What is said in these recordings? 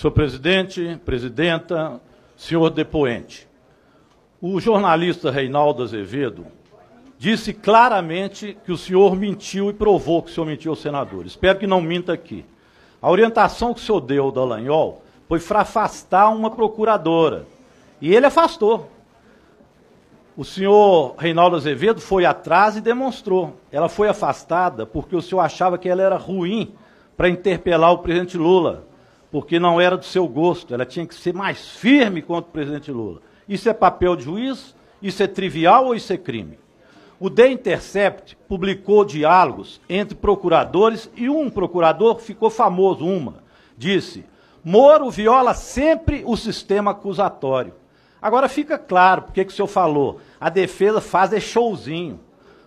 Senhor presidente, presidenta, senhor depoente. O jornalista Reinaldo Azevedo disse claramente que o senhor mentiu e provou que o senhor mentiu ao senador. Espero que não minta aqui. A orientação que o senhor deu da Lanhol foi para afastar uma procuradora. E ele afastou. O senhor Reinaldo Azevedo foi atrás e demonstrou. Ela foi afastada porque o senhor achava que ela era ruim para interpelar o presidente Lula porque não era do seu gosto, ela tinha que ser mais firme contra o presidente Lula. Isso é papel de juiz? Isso é trivial ou isso é crime? O The Intercept publicou diálogos entre procuradores e um procurador ficou famoso, uma, disse: Moro viola sempre o sistema acusatório. Agora fica claro porque que o senhor falou. A defesa faz é showzinho.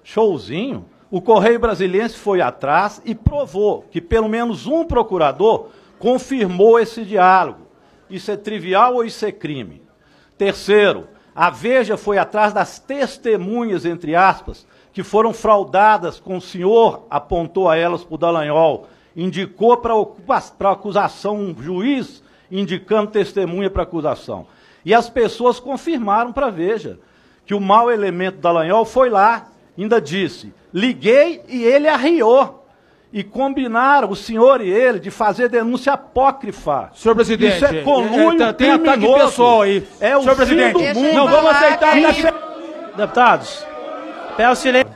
Showzinho? O Correio Brasiliense foi atrás e provou que pelo menos um procurador confirmou esse diálogo. Isso é trivial ou isso é crime? Terceiro, a Veja foi atrás das testemunhas, entre aspas, que foram fraudadas com o senhor, apontou a elas por Dallagnol, indicou para acusação um juiz, indicando testemunha para acusação. E as pessoas confirmaram para a Veja que o mau elemento Dallagnol foi lá, ainda disse, liguei e ele arriou e combinaram, o senhor e ele, de fazer denúncia apócrifa. Senhor presidente, isso é conluio é, é tem criminoso. ataque pessoal aí. É o senhor presidente, do mundo. não vamos aceitar Deputados, peço silêncio.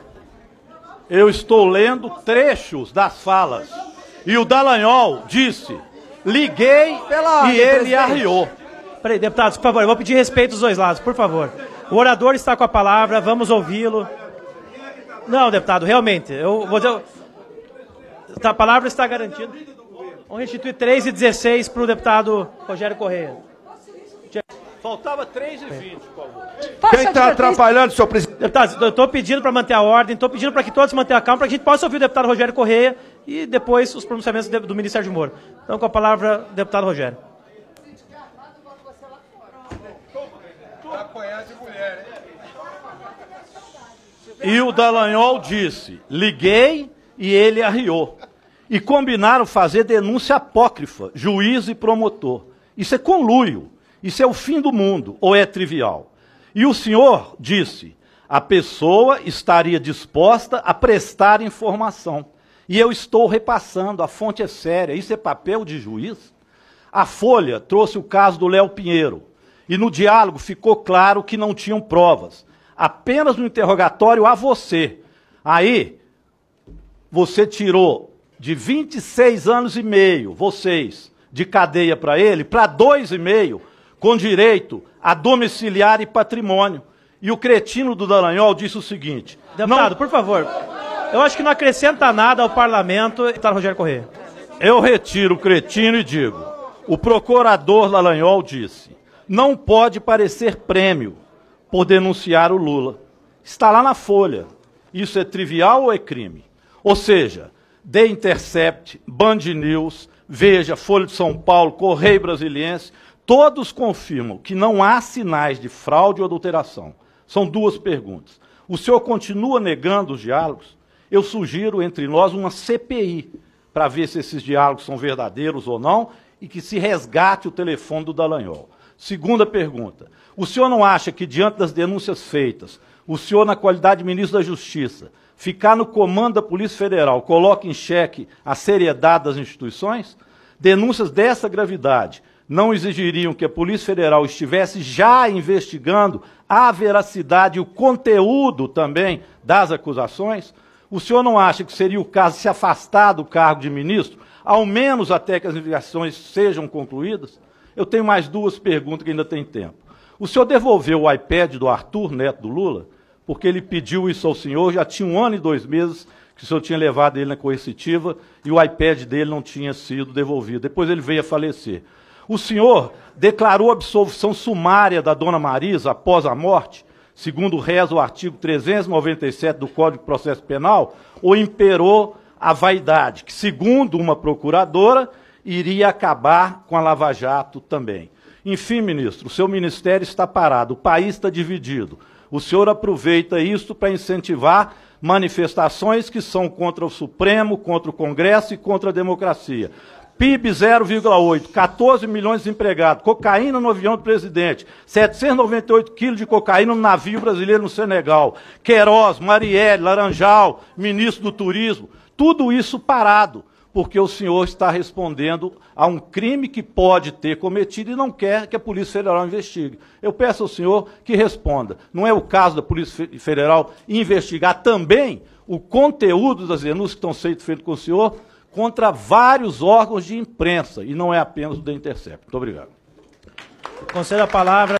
Eu estou lendo trechos das falas. E o Dalanhol disse: liguei Pela e ele arriou. Peraí, deputados, por favor, eu vou pedir respeito dos dois lados, por favor. O orador está com a palavra, vamos ouvi-lo. Não, deputado, realmente, eu vou dizer. Tá, a palavra está garantida. Vamos restituir 3 e 16 para o deputado Rogério Correia. Faltava 3 e 20, por favor. Quem está atrapalhando, senhor presidente? Deputado, eu estou pedindo para manter a ordem, estou pedindo para que todos mantenham a calma, para que a gente possa ouvir o deputado Rogério Correia e depois os pronunciamentos do ministro Sérgio Moro. Então, com a palavra, deputado Rogério. E o Dallagnol disse, liguei e ele arriou. E combinaram fazer denúncia apócrifa, juiz e promotor. Isso é conluio, isso é o fim do mundo, ou é trivial. E o senhor disse: a pessoa estaria disposta a prestar informação. E eu estou repassando, a fonte é séria, isso é papel de juiz? A Folha trouxe o caso do Léo Pinheiro. E no diálogo ficou claro que não tinham provas. Apenas no interrogatório a você. Aí, você tirou de 26 anos e meio, vocês, de cadeia para ele, para dois e meio, com direito a domiciliar e patrimônio. E o cretino do Dalanhol disse o seguinte... Deputado, não... por favor, eu acho que não acrescenta nada ao parlamento... Está Rogério Corrêa. Eu retiro o cretino e digo, o procurador Dalanhol disse, não pode parecer prêmio por denunciar o Lula. Está lá na Folha. Isso é trivial ou é crime? Ou seja, The Intercept, Band News, Veja, Folha de São Paulo, Correio Brasiliense, todos confirmam que não há sinais de fraude ou adulteração. São duas perguntas. O senhor continua negando os diálogos? Eu sugiro entre nós uma CPI para ver se esses diálogos são verdadeiros ou não e que se resgate o telefone do Dallagnol. Segunda pergunta: o senhor não acha que, diante das denúncias feitas, o senhor, na qualidade de ministro da Justiça, ficar no comando da Polícia Federal coloca em xeque a seriedade das instituições? Denúncias dessa gravidade não exigiriam que a Polícia Federal estivesse já investigando a veracidade e o conteúdo também das acusações? O senhor não acha que seria o caso se afastar do cargo de ministro, ao menos até que as investigações sejam concluídas? Eu tenho mais duas perguntas que ainda tem tempo. O senhor devolveu o iPad do Arthur, neto do Lula, porque ele pediu isso ao senhor, já tinha um ano e dois meses que o senhor tinha levado ele na coercitiva e o iPad dele não tinha sido devolvido. Depois ele veio a falecer. O senhor declarou absolvição sumária da dona Marisa após a morte, segundo reza o artigo 397 do Código de Processo Penal, ou imperou a vaidade, que, segundo uma procuradora, iria acabar com a Lava Jato também. Enfim, ministro, o seu ministério está parado, o país está dividido. O senhor aproveita isso para incentivar manifestações que são contra o Supremo, contra o Congresso e contra a democracia. PIB 0,8, 14 milhões de empregados, cocaína no avião do presidente, 798 quilos de cocaína no navio brasileiro no Senegal, Queiroz, Marielle, Laranjal, ministro do Turismo, tudo isso parado porque o senhor está respondendo a um crime que pode ter cometido e não quer que a Polícia Federal investigue. Eu peço ao senhor que responda. Não é o caso da Polícia Federal investigar também o conteúdo das denúncias que estão sendo feitas com o senhor contra vários órgãos de imprensa, e não é apenas o da Intercept. Muito obrigado. Concedo a palavra.